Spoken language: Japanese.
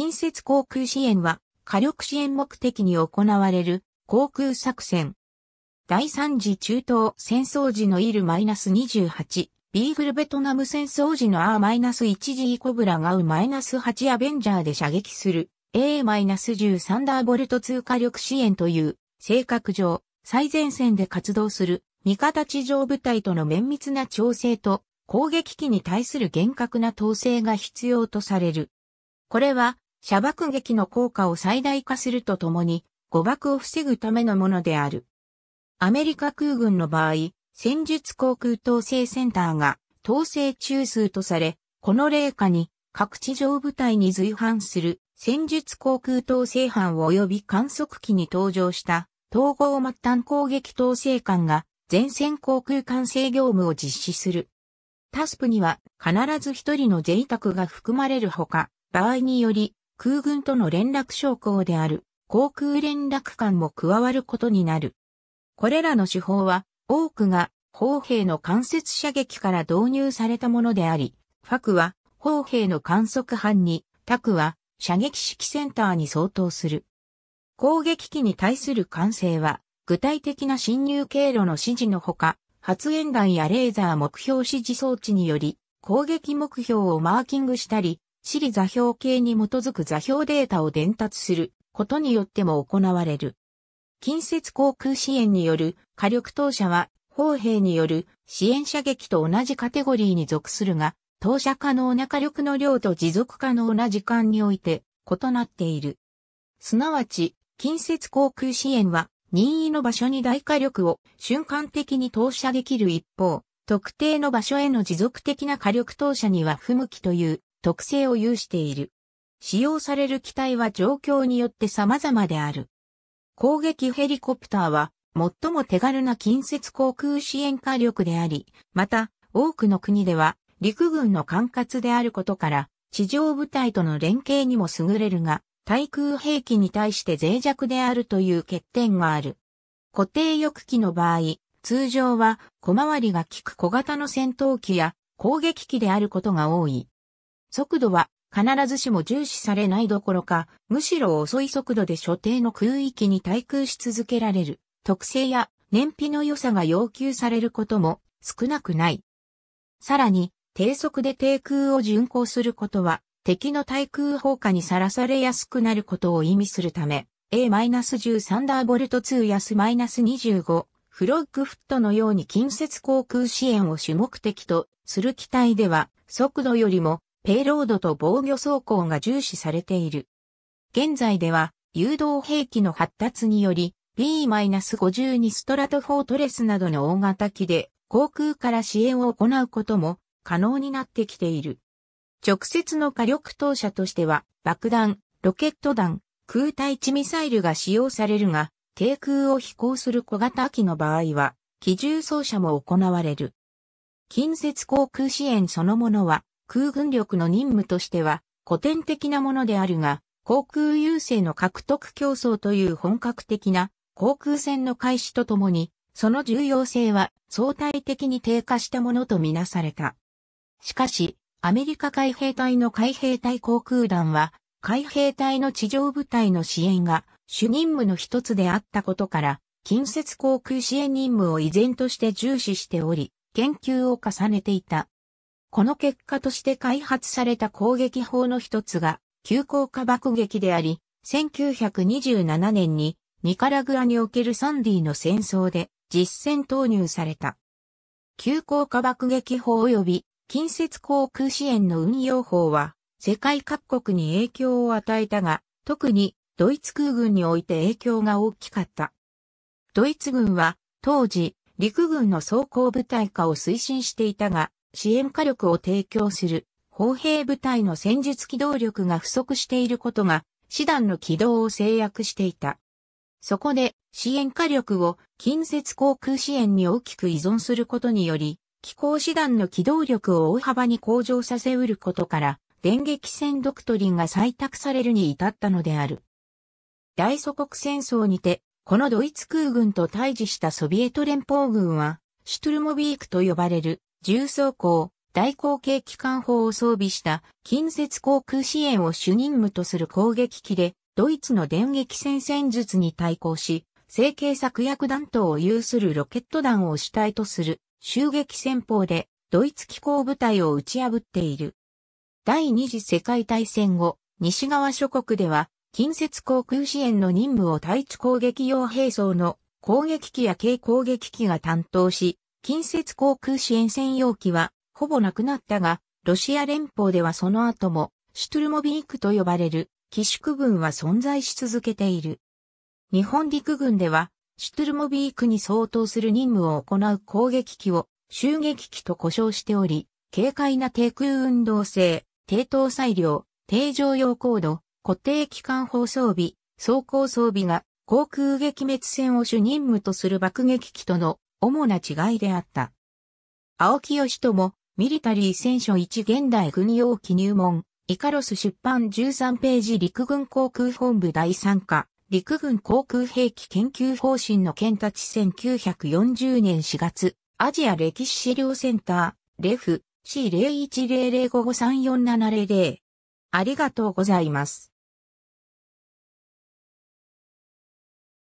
近接航空支援は火力支援目的に行われる航空作戦。第三次中東戦争時のイル -28、ビーグルベトナム戦争時の R-1G コブラガウ -8 アベンジャーで射撃する A-10 サンダーボルト2火力支援という性格上最前線で活動する味方地上部隊との綿密な調整と攻撃機に対する厳格な統制が必要とされる。これは射爆撃の効果を最大化するとともに、誤爆を防ぐためのものである。アメリカ空軍の場合、戦術航空統制センターが統制中枢とされ、この例下に各地上部隊に随伴する戦術航空統制班及び観測機に登場した統合末端攻撃統制官が前線航空管制業務を実施する。タスプには必ず一人の贅沢が含まれるほか、場合により空軍との連絡将校である航空連絡官も加わることになる。これらの手法は多くが砲兵の間接射撃から導入されたものであり、ファクは砲兵の観測班に、タクは射撃式センターに相当する。攻撃機に対する管制は、具体的な侵入経路の指示のほか、発煙弾やレーザー目標指示装置により、攻撃目標をマーキングしたり、理座標系に基づく座標データを伝達することによっても行われる。近接航空支援による火力投射は砲兵による支援射撃と同じカテゴリーに属するが、投射可能な火力の量と持続可能な時間において異なっている。すなわち、近接航空支援は任意の場所に大火力を瞬間的に投射できる一方、特定の場所への持続的な火力投射には不向きという特性を有している。使用される機体は状況によって様々である。攻撃ヘリコプターは最も手軽な近接航空支援火力であり、また多くの国では陸軍の管轄であることから地上部隊との連携にも優れるが、対空兵器に対して脆弱であるという欠点がある。固定翼機の場合、通常は小回りが利く小型の戦闘機や攻撃機であることが多い。速度は必ずしも重視されないどころか、むしろ遅い速度で所定の空域に対空し続けられる特性や燃費の良さが要求されることも少なくない。さらに、低速で低空を巡航することは、敵の対空砲火にさらされやすくなることを意味するため、A-10 サンダーボルト2や -25 フロッグフットのように近接航空支援を主目的とする機体では、速度よりもペイロードと防御走行が重視されている。現在では、誘導兵器の発達により、B-52 ストラトフォートレスなどの大型機で航空から支援を行うことも可能になってきている。直接の火力投射としては爆弾、ロケット弾、空対地ミサイルが使用されるが、低空を飛行する小型機の場合は、機銃装射も行われる。近接航空支援そのものは空軍力の任務としては古典的なものであるが、航空優勢の獲得競争という本格的な航空戦の開始とともに、その重要性は相対的に低下したものとみなされた。しかし、アメリカ海兵隊の海兵隊航空団は、海兵隊の地上部隊の支援が主任務の一つであったことから、近接航空支援任務を依然として重視しており、研究を重ねていた。この結果として開発された攻撃法の一つが、急降下爆撃であり、1927年にニカラグアにおけるサンディの戦争で実戦投入された。急降下爆撃法及び近接航空支援の運用法は世界各国に影響を与えたが、特にドイツ空軍において影響が大きかった。ドイツ軍は当時陸軍の装甲部隊化を推進していたが、支援火力を提供する砲兵部隊の戦術機動力が不足していることが、師団の軌道を制約していた。そこで、支援火力を近接航空支援に大きく依存することにより、機構師団の機動力を大幅に向上させうることから、電撃戦ドクトリンが採択されるに至ったのである。大祖国戦争にて、このドイツ空軍と対峙したソビエト連邦軍は、シュトゥルモビークと呼ばれる重装甲、大口径機関砲を装備した近接航空支援を主任務とする攻撃機で、ドイツの電撃戦戦術に対抗し、成形策略弾頭を有するロケット弾を主体とする襲撃戦法でドイツ機構部隊を打ち破っている。第二次世界大戦後、西側諸国では近接航空支援の任務を対地攻撃用兵装の攻撃機や軽攻撃機が担当し、近接航空支援専用機は、ほぼなくなったが、ロシア連邦ではその後も、シュトゥルモビークと呼ばれる、寄宿軍は存在し続けている。日本陸軍では、シュトゥルモビークに相当する任務を行う攻撃機を、襲撃機と呼称しており、軽快な低空運動性、低搭裁量、低常用高度、固定機関放装備、装甲装備が航空撃滅戦を主任務とする爆撃機との主な違いであった。青木義も、ミリタリー戦書1現代軍用機入門、イカロス出版13ページ陸軍航空本部第3課、陸軍航空兵器研究方針の県立1940年4月、アジア歴史資料センター、レフ C0100553470。ありがとうございます。